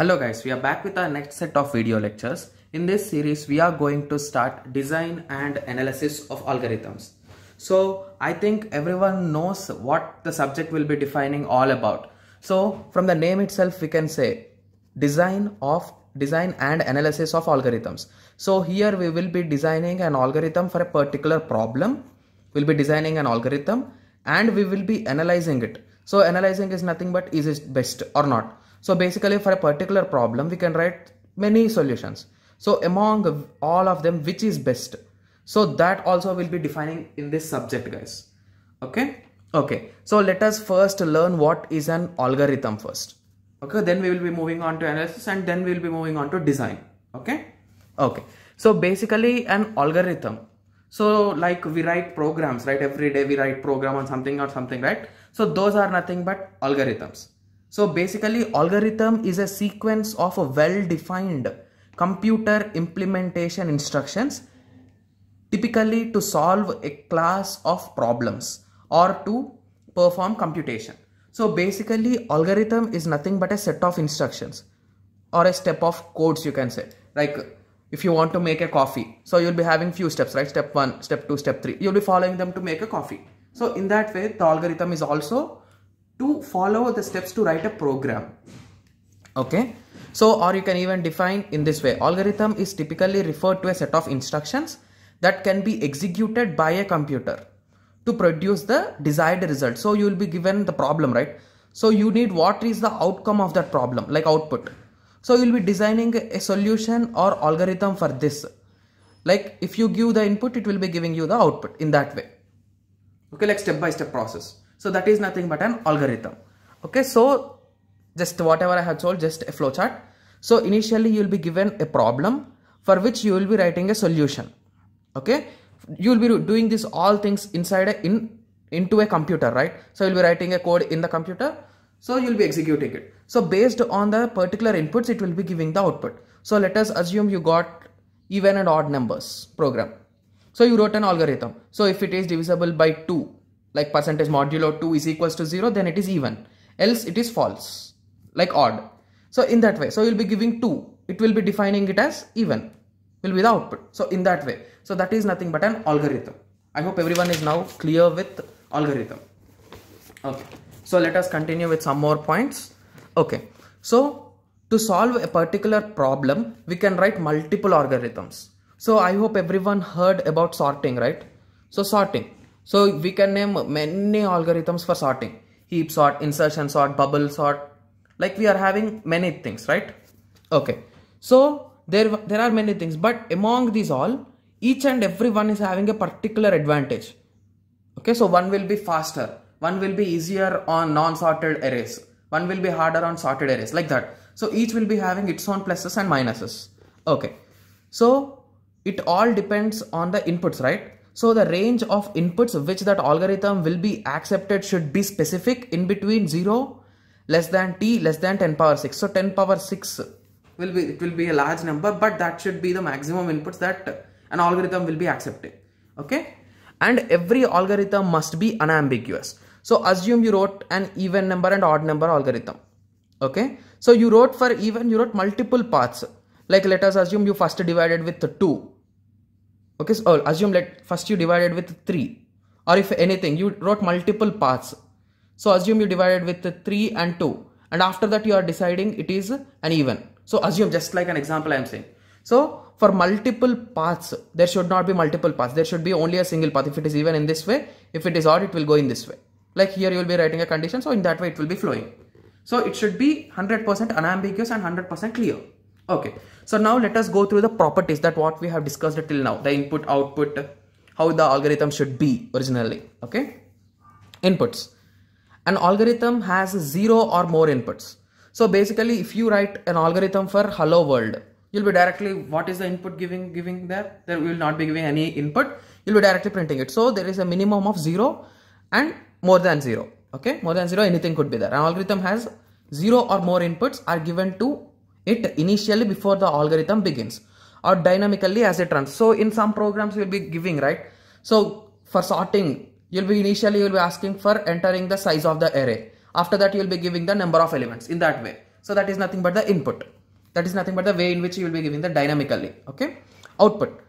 Hello guys, we are back with our next set of video lectures. In this series, we are going to start design and analysis of algorithms. So I think everyone knows what the subject will be defining all about. So from the name itself, we can say design of design and analysis of algorithms. So here we will be designing an algorithm for a particular problem. We'll be designing an algorithm and we will be analyzing it. So analyzing is nothing but is it best or not. So basically for a particular problem, we can write many solutions. So among all of them, which is best? So that also will be defining in this subject guys. Okay. Okay. So let us first learn what is an algorithm first. Okay. Then we will be moving on to analysis and then we will be moving on to design. Okay. Okay. So basically an algorithm so like we write programs, right? Every day we write program on something or something, right? So those are nothing but algorithms. So basically algorithm is a sequence of a well-defined computer implementation instructions typically to solve a class of problems or to perform computation. So basically algorithm is nothing but a set of instructions or a step of codes you can say like if you want to make a coffee so you'll be having few steps right step 1 step 2 step 3 you'll be following them to make a coffee so in that way the algorithm is also to follow the steps to write a program okay so or you can even define in this way algorithm is typically referred to a set of instructions that can be executed by a computer to produce the desired result so you will be given the problem right so you need what is the outcome of that problem like output so you'll be designing a solution or algorithm for this like if you give the input it will be giving you the output in that way okay like step by step process so that is nothing but an algorithm. Okay, so just whatever I have told, just a flowchart. So initially you will be given a problem for which you will be writing a solution. Okay, you will be doing this all things inside a, in into a computer, right? So you'll be writing a code in the computer. So you'll be executing it. So based on the particular inputs, it will be giving the output. So let us assume you got even and odd numbers program. So you wrote an algorithm. So if it is divisible by 2, like percentage modulo 2 is equals to 0 then it is even else it is false like odd so in that way so you'll be giving 2 it will be defining it as even will be the output so in that way so that is nothing but an algorithm i hope everyone is now clear with algorithm okay so let us continue with some more points okay so to solve a particular problem we can write multiple algorithms so i hope everyone heard about sorting right so sorting so we can name many algorithms for sorting. Heap sort, insertion sort, bubble sort. Like we are having many things, right? Okay. So there, there are many things, but among these all, each and every one is having a particular advantage. Okay, so one will be faster, one will be easier on non-sorted arrays, one will be harder on sorted arrays, like that. So each will be having its own pluses and minuses. Okay, so it all depends on the inputs, right? So the range of inputs which that algorithm will be accepted should be specific in between 0 less than t less than 10 power 6. So 10 power 6 will be it will be a large number but that should be the maximum inputs that an algorithm will be accepting. Okay and every algorithm must be unambiguous. So assume you wrote an even number and odd number algorithm. Okay. So you wrote for even, you wrote multiple paths. Like let us assume you first divided with 2 okay so assume let first you divided with 3 or if anything you wrote multiple paths so assume you divided with 3 and 2 and after that you are deciding it is an even so assume just like an example i am saying so for multiple paths there should not be multiple paths there should be only a single path if it is even in this way if it is odd it will go in this way like here you will be writing a condition so in that way it will be flowing so it should be 100% unambiguous and 100% clear Okay, so now let us go through the properties that what we have discussed till now, the input, output, how the algorithm should be originally, okay? Inputs. An algorithm has zero or more inputs. So basically, if you write an algorithm for hello world, you'll be directly, what is the input giving, giving there? There will not be giving any input. You'll be directly printing it. So there is a minimum of zero and more than zero. Okay, more than zero, anything could be there. An algorithm has zero or more inputs are given to it initially before the algorithm begins or dynamically as it runs. So in some programs you'll be giving, right? So for sorting, you'll be initially you'll be asking for entering the size of the array. After that, you'll be giving the number of elements in that way. So that is nothing but the input. That is nothing but the way in which you will be giving the dynamically. Okay. Output.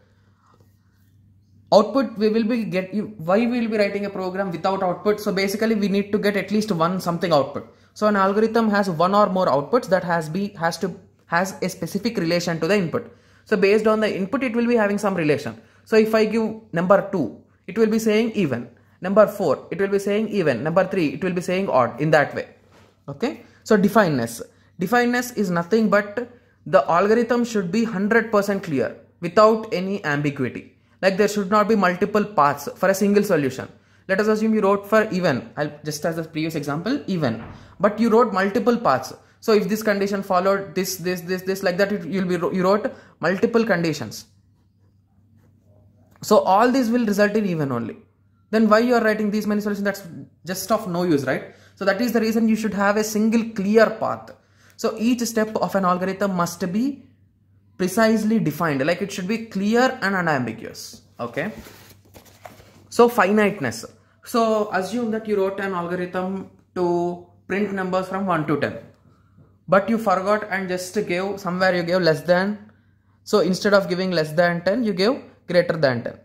Output we will be get you why we will be writing a program without output. So basically we need to get at least one something output. So an algorithm has one or more outputs that has be has to has a specific relation to the input. So based on the input, it will be having some relation. So if I give number 2, it will be saying even. Number 4, it will be saying even. Number 3, it will be saying odd in that way. Okay. So defineness. Defineness is nothing but the algorithm should be 100% clear without any ambiguity. Like there should not be multiple paths for a single solution let us assume you wrote for even i'll just as the previous example even but you wrote multiple paths so if this condition followed this this this this like that you'll be you wrote multiple conditions so all these will result in even only then why you are writing these many solutions that's just of no use right so that is the reason you should have a single clear path so each step of an algorithm must be precisely defined like it should be clear and unambiguous okay so finiteness so assume that you wrote an algorithm to print numbers from 1 to 10. But you forgot and just gave somewhere you gave less than. So instead of giving less than 10, you gave greater than 10.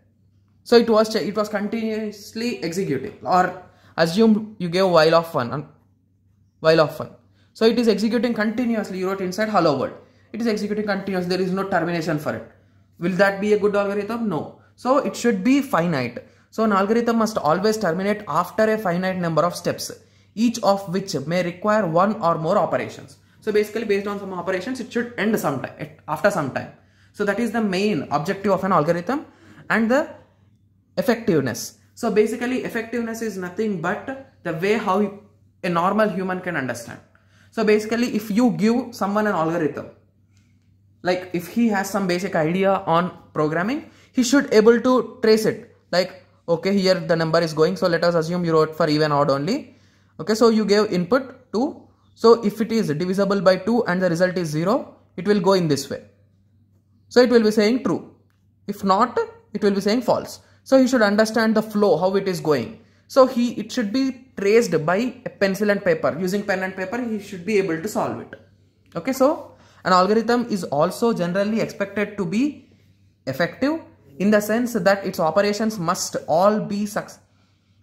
So it was it was continuously executing or assume you gave while of 1 while of 1. So it is executing continuously. You wrote inside hello world. It is executing continuously. There is no termination for it. Will that be a good algorithm? No. So it should be finite. So an algorithm must always terminate after a finite number of steps, each of which may require one or more operations. So basically based on some operations, it should end sometime after some time. So that is the main objective of an algorithm and the effectiveness. So basically effectiveness is nothing but the way how a normal human can understand. So basically if you give someone an algorithm, like if he has some basic idea on programming, he should able to trace it. Like okay here the number is going so let us assume you wrote for even odd only okay so you gave input 2 so if it is divisible by 2 and the result is 0 it will go in this way so it will be saying true if not it will be saying false so you should understand the flow how it is going so he it should be traced by a pencil and paper using pen and paper he should be able to solve it okay so an algorithm is also generally expected to be effective in the sense that its operations must all be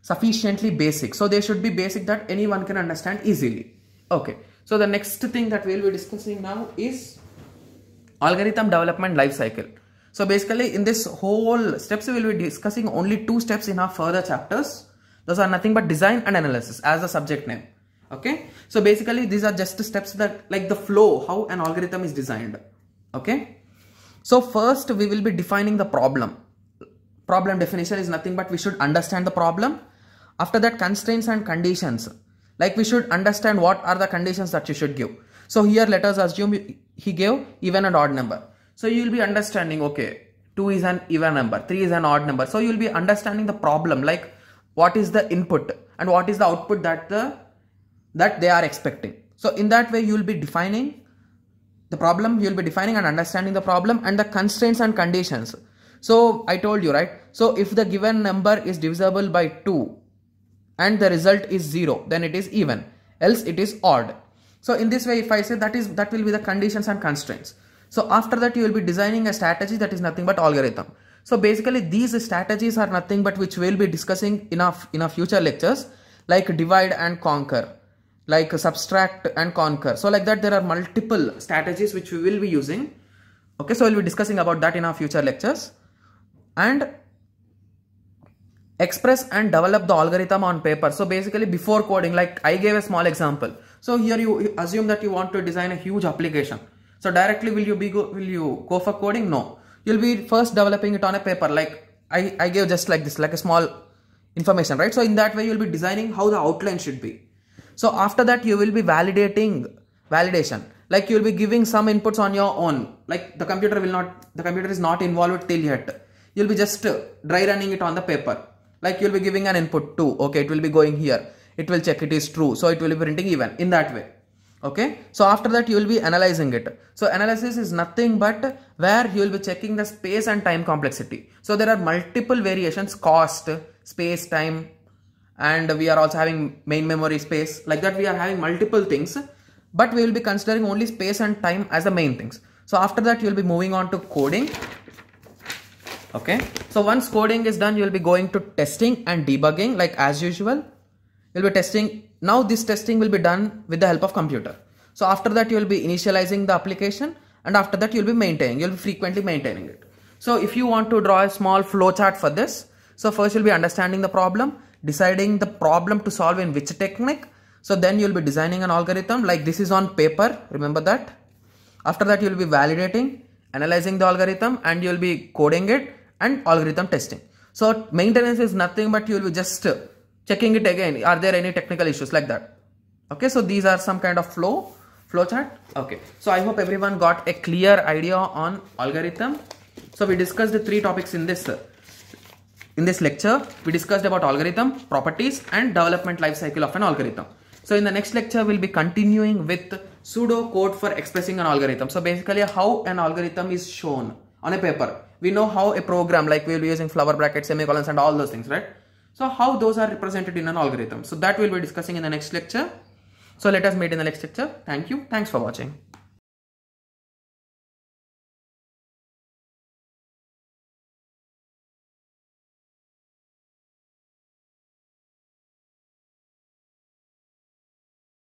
sufficiently basic. So they should be basic that anyone can understand easily. Okay. So the next thing that we'll be discussing now is algorithm development life cycle. So basically in this whole steps, we'll be discussing only two steps in our further chapters. Those are nothing but design and analysis as a subject name. Okay. So basically these are just steps that like the flow, how an algorithm is designed. Okay. So first we will be defining the problem. Problem definition is nothing but we should understand the problem. After that constraints and conditions. Like we should understand what are the conditions that you should give. So here let us assume he gave even an odd number. So you will be understanding okay 2 is an even number 3 is an odd number. So you will be understanding the problem like what is the input and what is the output that the that they are expecting. So in that way you will be defining the problem you'll be defining and understanding the problem and the constraints and conditions so i told you right so if the given number is divisible by 2 and the result is 0 then it is even else it is odd so in this way if i say that is that will be the conditions and constraints so after that you will be designing a strategy that is nothing but algorithm so basically these strategies are nothing but which we'll be discussing in our, in our future lectures like divide and conquer like subtract and conquer. So like that there are multiple strategies which we will be using. Okay, so we'll be discussing about that in our future lectures. And express and develop the algorithm on paper. So basically before coding, like I gave a small example. So here you assume that you want to design a huge application. So directly will you be go, will you go for coding? No. You'll be first developing it on a paper. Like I, I gave just like this, like a small information, right? So in that way you'll be designing how the outline should be so after that you will be validating validation like you will be giving some inputs on your own like the computer will not the computer is not involved till yet you'll be just dry running it on the paper like you'll be giving an input to okay it will be going here it will check it is true so it will be printing even in that way okay so after that you will be analyzing it so analysis is nothing but where you will be checking the space and time complexity so there are multiple variations cost space time and we are also having main memory space like that we are having multiple things but we will be considering only space and time as the main things so after that you will be moving on to coding okay so once coding is done you will be going to testing and debugging like as usual you'll be testing now this testing will be done with the help of computer so after that you will be initializing the application and after that you'll be maintaining you'll be frequently maintaining it so if you want to draw a small flowchart for this so first you'll be understanding the problem deciding the problem to solve in which technique so then you'll be designing an algorithm like this is on paper remember that after that you'll be validating analyzing the algorithm and you'll be coding it and algorithm testing so maintenance is nothing but you'll be just checking it again are there any technical issues like that okay so these are some kind of flow flow chart okay so i hope everyone got a clear idea on algorithm so we discussed the three topics in this in this lecture, we discussed about algorithm, properties and development life cycle of an algorithm. So in the next lecture, we'll be continuing with pseudo code for expressing an algorithm. So basically how an algorithm is shown on a paper. We know how a program like we'll be using flower brackets, semicolons and all those things, right? So how those are represented in an algorithm. So that we'll be discussing in the next lecture. So let us meet in the next lecture. Thank you. Thanks for watching.